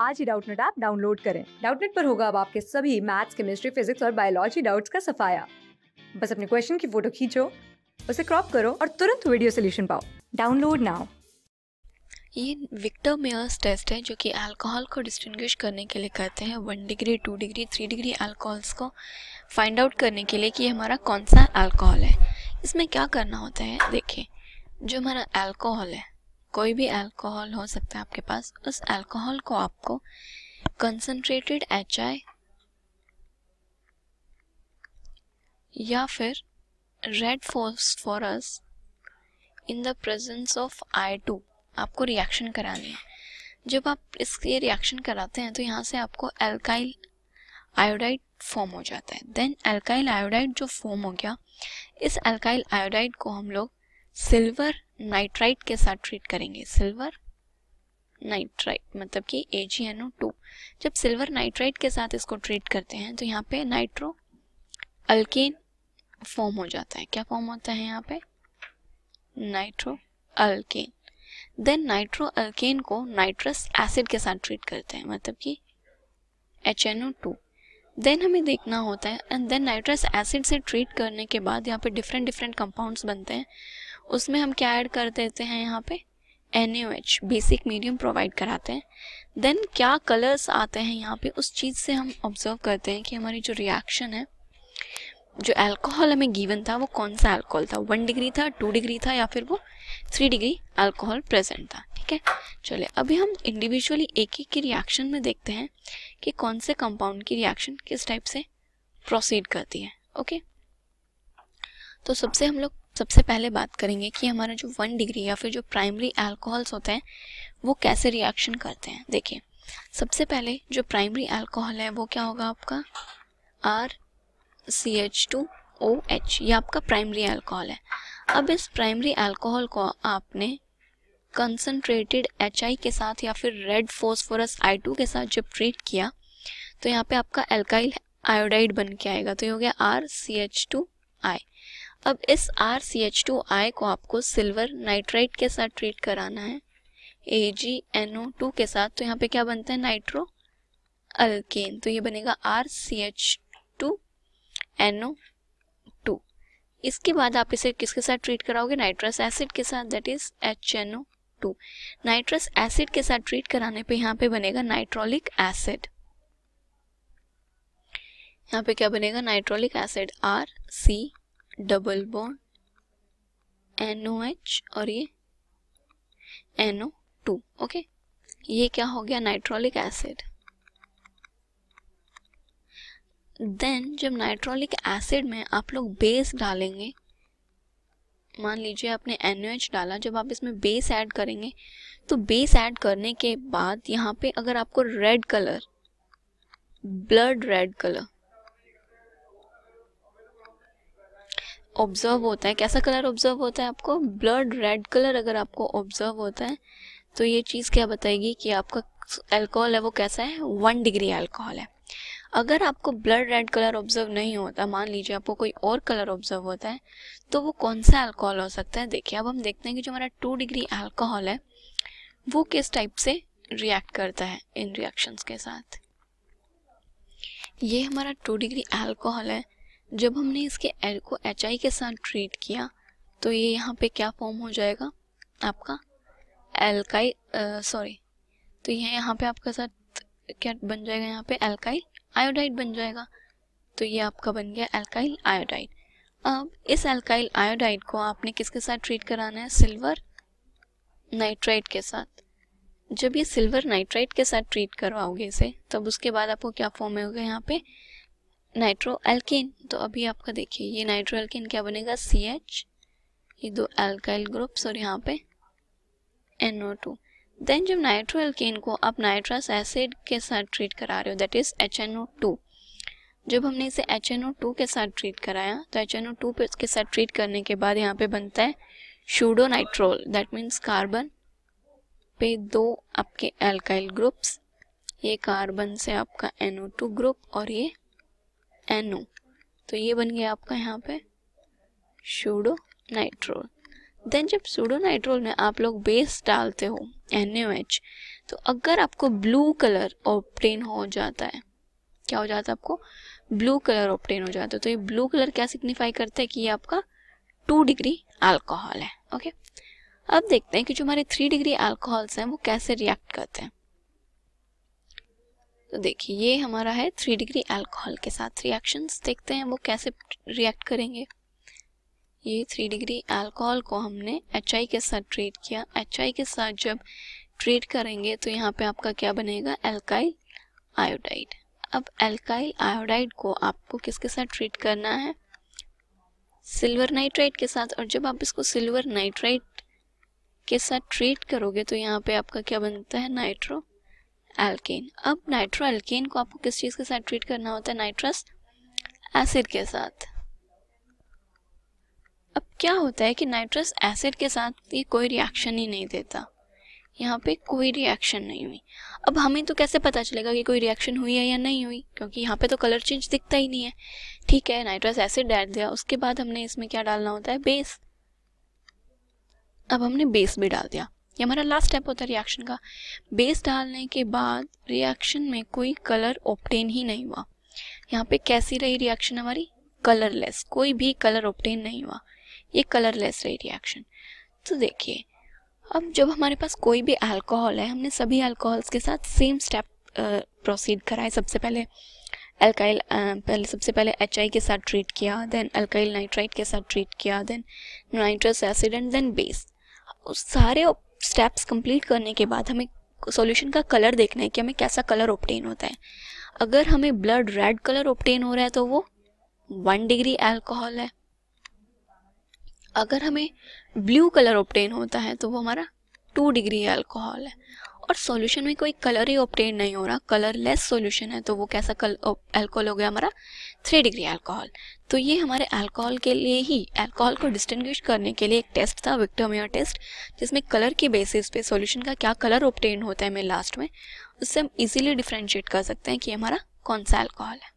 आज ही Doubtnut app download करें डाउटनेट पर होगा अब आपके सभी मैथ्स केमिस्ट्री फिजिक्स और बायोलॉजी डाउट्स का सफाया बस अपने क्वेश्चन की फोटो खींचो उसे क्रॉप करो और तुरंत वीडियो सोल्यूशन पाओ डाउनलोड नाउ ये विक्टर मेयर्स टेस्ट है जो कि अल्कोहल को डिस्टिंग्विश करने के लिए कहते हैं one degree two degree three degree alcohols को फाइंड आउट करने के लिए कि ये हमारा कौन सा अल्कोहल है इसमें क्या करना होता है देखिए जो हमारा अल्कोहल है कोई भी अल्कोहल हो सकता है आपके पास उस अल्कोहल को आपको कंसनट्रेटेड एच या फिर red phosphorus in the presence of I two आपको रिएक्शन करानी है जब आप इसके रिएक्शन कराते हैं तो यहाँ से आपको एल्काइल आयोडाइड फॉर्म हो जाता है देन एल्काइल आयोडाइड जो फॉर्म हो गया इस एल्काइल आयोडाइड को हम लोग सिल्वर नाइट्राइट के साथ ट्रीट करेंगे सिल्वर नाइट्राइट मतलब कि A G N O two जब सिल्वर नाइट्राइट के साथ इसको ट्रीट करते हैं तो यहाँ पे नाइट्रो अल्केन फॉर्म हो जाता है क्या फॉर्म होता है यहाँ पे nitro alkane then nitro alkane को नाइट्रस एसिड के साथ ट्रीट करते हैं मतलब कि H N O two then हमें देखना होता है एंड देन नाइट्रस एसिड से ट्रीट करने के बाद यहाँ पे डिफरेंट डिफरेंट कंपाउंड्स बनते हैं उसमें हम क्या ऐड कर देते हैं यहाँ पे N H basic medium provide कराते हैं देन क्या कलर्स आते हैं यहाँ पे उस चीज़ से हम ऑब्जर्व करते हैं कि हमारी जो रिएक्शन है जो अल्कोहल हमें गिवन था वो कौन सा अल्कोहल था वन डिग्री था टू डिग्री था या फिर वो थ्री डिग्री अल्कोहल प्रेजेंट था ठीक है चलिए अभी हम इंडिविजुअली एक एक की रिएक्शन में देखते हैं कि कौन से कंपाउंड की रिएक्शन किस टाइप से प्रोसीड करती है ओके तो सबसे हम लोग सबसे पहले बात करेंगे कि हमारा जो वन डिग्री या फिर जो प्राइमरी एल्कोहल्स होते हैं वो कैसे रिएक्शन करते हैं देखिए सबसे पहले जो प्राइमरी एल्कोहल है वो क्या होगा आपका R C H two O H ये आपका प्राइमरी एल्कोहल है अब इस प्राइमरी एल्कोहल को आपने कंसनट्रेटेड एच आई के साथ या फिर रेड फोस्फोरस आई टू के साथ जब ट्रीट किया तो यहाँ पे आपका एल्काइल आयोडाइड बन के आएगा तो ये हो गया R C H two I अब इस R C H two I को आपको सिल्वर नाइट्राइट के साथ ट्रीट कराना है ए जी एन ओ टू के साथ तो यहाँ पे क्या बनता है नाइट्रो अल्केन तो ये बनेगा R C H two N O two इसके बाद आप इसे किसके साथ ट्रीट कराओगे नाइट्रस एसिड के साथ that is H N O two nitrous acid के साथ ट्रीट कराने पे यहाँ पे बनेगा नाइट्रोलिक एसिड यहाँ पे क्या बनेगा nitrolic acid R C double bond H और ये एनओ टू ओके ये क्या हो गया नाइट्रोलिक एसिड देन जब नाइट्रोलिक एसिड में आप लोग बेस डालेंगे मान लीजिए आपने एच डाला जब आप इसमें बेस ऐड करेंगे तो बेस ऐड करने के बाद यहाँ पे अगर आपको red colour blood red colour observe होता है कैसा कलर ऑब्जर्व होता है आपको ब्लड रेड कलर अगर आपको ऑब्जर्व होता है तो ये चीज़ क्या बताएगी कि आपका अल्कोहल है वो कैसा है वन डिग्री अल्कोहल है अगर आपको ब्लड रेड कलर ऑब्जर्व नहीं होता मान लीजिए आपको कोई और कलर ऑब्जर्व होता है तो वो कौन सा अल्कोहल हो सकता है देखिए अब हम देखते हैं कि जो हमारा टू डिग्री अल्कोहल है वो किस टाइप से रिएक्ट करता है इन रिएक्शंस के साथ ये हमारा टू डिग्री अल्कोहल है जब हमने इसके एल को एच आई के साथ ट्रीट किया तो ये यहाँ पे क्या फॉर्म हो जाएगा आपका एल्काइल सॉरी तो ये यहाँ पे आपका साथ क्या बन जाएगा यहाँ पे एल्काइल आयोडाइड बन जाएगा तो ये आपका बन गया एल्काइल आयोडाइड अब इस एल्काइल आयोडाइड को आपने किसके साथ ट्रीट कराना है सिल्वर नाइट्राइड के साथ जब ये सिल्वर नाइट्राइड के साथ ट्रीट करवाओगे इसे तब उसके बाद आपको क्या फॉर्म होगा यहाँ पे नाइट्रो एल्किन तो अभी आपका देखिए ये नाइट्रो एल्किन क्या बनेगा सी एच ये दो एल्काइल ग्रुप्स और यहाँ पे एनओ टू देन जब नाइट्रो एल्किन को आप नाइट्रस एसिड के साथ ट्रीट करा रहे हो that is H N O two जब हमने इसे एच एन ओ टू के साथ ट्रीट कराया तो एच एन ओ टू के साथ ट्रीट करने के बाद यहाँ पे बनता है pseudo nitrol that means carbon पे दो आपके एल्काइल ग्रुप्स ये कार्बन से आपका एनओ टू ग्रुप और ये एन ओ तो ये बन गया आपका यहाँ पे शूडो नाइट्रोल देन जब सूडो नाइट्रोल में आप लोग बेस डालते हो एन तो अगर आपको ब्लू कलर ऑप्टेन हो जाता है क्या हो जाता है आपको ब्लू कलर ऑप्टेन हो जाता है तो ये ब्लू कलर क्या सिग्निफाई करता है कि ये आपका टू डिग्री अल्कोहल है ओके अब देखते हैं कि जो हमारे थ्री डिग्री अल्कोहल्स हैं वो कैसे रिएक्ट करते हैं तो देखिए ये हमारा है थ्री डिग्री अल्कोहल के साथ रिएक्शंस देखते हैं वो कैसे रिएक्ट करेंगे ये थ्री डिग्री अल्कोहल को हमने एच के साथ ट्रीट किया एच के साथ जब ट्रीट करेंगे तो यहाँ पे आपका क्या बनेगा एल्काइल आयोडाइड अब एल्काइल आयोडाइड को आपको किसके साथ ट्रीट करना है सिल्वर नाइट्राइट के साथ और जब आप इसको सिल्वर नाइट्राइट के साथ ट्रीट करोगे तो यहाँ पे आपका क्या बनता है नाइट्रो एल्केन अब नाइट्रो एल्केन को आपको किस चीज़ के साथ ट्रीट करना होता है नाइट्रस एसिड के साथ अब क्या होता है कि नाइट्रस एसिड के साथ ये कोई रिएक्शन ही नहीं देता यहाँ पे कोई रिएक्शन नहीं हुई अब हमें तो कैसे पता चलेगा कि कोई रिएक्शन हुई है या नहीं हुई क्योंकि यहाँ पे तो कलर चेंज दिखता ही नहीं है ठीक है नाइट्रस एसिड डाल दिया उसके बाद हमने इसमें क्या डालना होता है बेस अब हमने बेस भी डाल दिया ये हमारा लास्ट स्टेप होता है रिएक्शन का बेस डालने के बाद रिएक्शन में कोई कलर ऑप्टेन ही नहीं हुआ यहाँ पे कैसी रही रिएक्शन हमारी कलरलेस कोई भी कलर ऑप्टेन नहीं हुआ ये कलरलेस रही रिएक्शन तो देखिए अब जब हमारे पास कोई भी अल्कोहल है हमने सभी अल्कोहल्स के साथ सेम स्टेप प्रोसीड कराए सबसे पहले अल्काइल पहले सबसे पहले एच के साथ ट्रीट किया देन अल्काइल नाइट्राइट के साथ ट्रीट किया then nitrous acid and then base उस सारे स्टेप्स कंप्लीट करने के बाद हमें सॉल्यूशन का कलर देखना है कि हमें कैसा कलर ऑप्टेन होता है अगर हमें ब्लड रेड कलर ऑप्टेन हो रहा है तो वो वन डिग्री एल्कोहल है अगर हमें ब्लू कलर ऑप्टेन होता है तो वो हमारा टू डिग्री एल्कोहल है और सॉल्यूशन में कोई कलर ही ऑप्टेन नहीं हो रहा कलरलेस सॉल्यूशन है तो वो कैसा एल्कोहल अल्कोहल हो गया हमारा थ्री डिग्री अल्कोहल तो ये हमारे अल्कोहल के लिए ही अल्कोहल को डिस्टिंग्विश करने के लिए एक टेस्ट था विक्टोमिया टेस्ट जिसमें कलर के बेसिस पे सॉल्यूशन का क्या कलर ऑप्टेन होता है हमें लास्ट में उससे हम इजीली डिफ्रेंशिएट कर सकते हैं कि हमारा कौन सा अल्कोहल है